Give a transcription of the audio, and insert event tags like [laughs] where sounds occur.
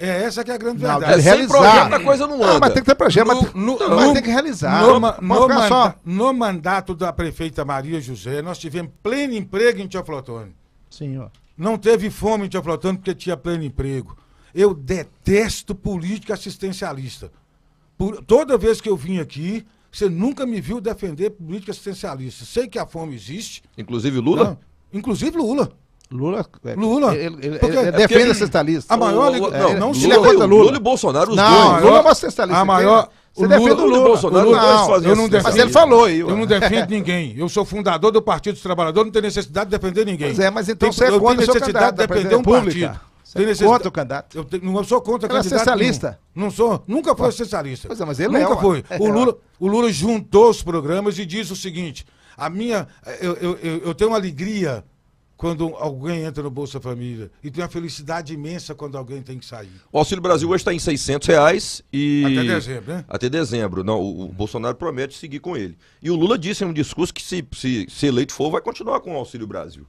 É, essa que é a grande não, verdade. É, sem projeto a coisa não anda. Não, mas tem que ter projeto, no, mas, no, mas no, tem que realizar. No, no, manda, só. no mandato da prefeita Maria José, nós tivemos pleno emprego em Tiaflotone. Sim, ó. Não teve fome em Tiaflotone porque tinha pleno emprego. Eu detesto política assistencialista. Por, toda vez que eu vim aqui, você nunca me viu defender política assistencialista. Sei que a fome existe. Inclusive Lula? Não, inclusive Lula. Lula. É, Lula. Ele, ele, ele é defende ele, a A maior. É, não, não Lula, ele Lula. Lula e Bolsonaro, os não, dois. Lula é uma sextalista. A maior. Você Lula, defende o Lula. Lula Bolsonaro Lula, não, não, eu não defendo. Mas ele falou. Eu, eu não defendo [laughs] ninguém. Eu sou fundador do Partido dos Trabalhadores, não tenho necessidade de defender ninguém. Pois é, mas então você é contra necessidade de defender um partido. Você tem necessidade... contra o candidato? Eu te... não sou contra o candidato. socialista. Nenhum. Não sou. Nunca foi socialista. Pois é, mas ele Nunca é foi. [laughs] o, Lula, o Lula juntou os programas e disse o seguinte: a minha. eu, eu, eu tenho uma alegria quando alguém entra no Bolsa Família. E tem uma felicidade imensa quando alguém tem que sair. O Auxílio Brasil hoje está em 600 reais e... Até dezembro, né? Até dezembro. Não, o, o, Bolsonaro promete seguir com ele. E o Lula disse em um discurso que se, se, se eleito for, vai continuar com o Auxílio Brasil.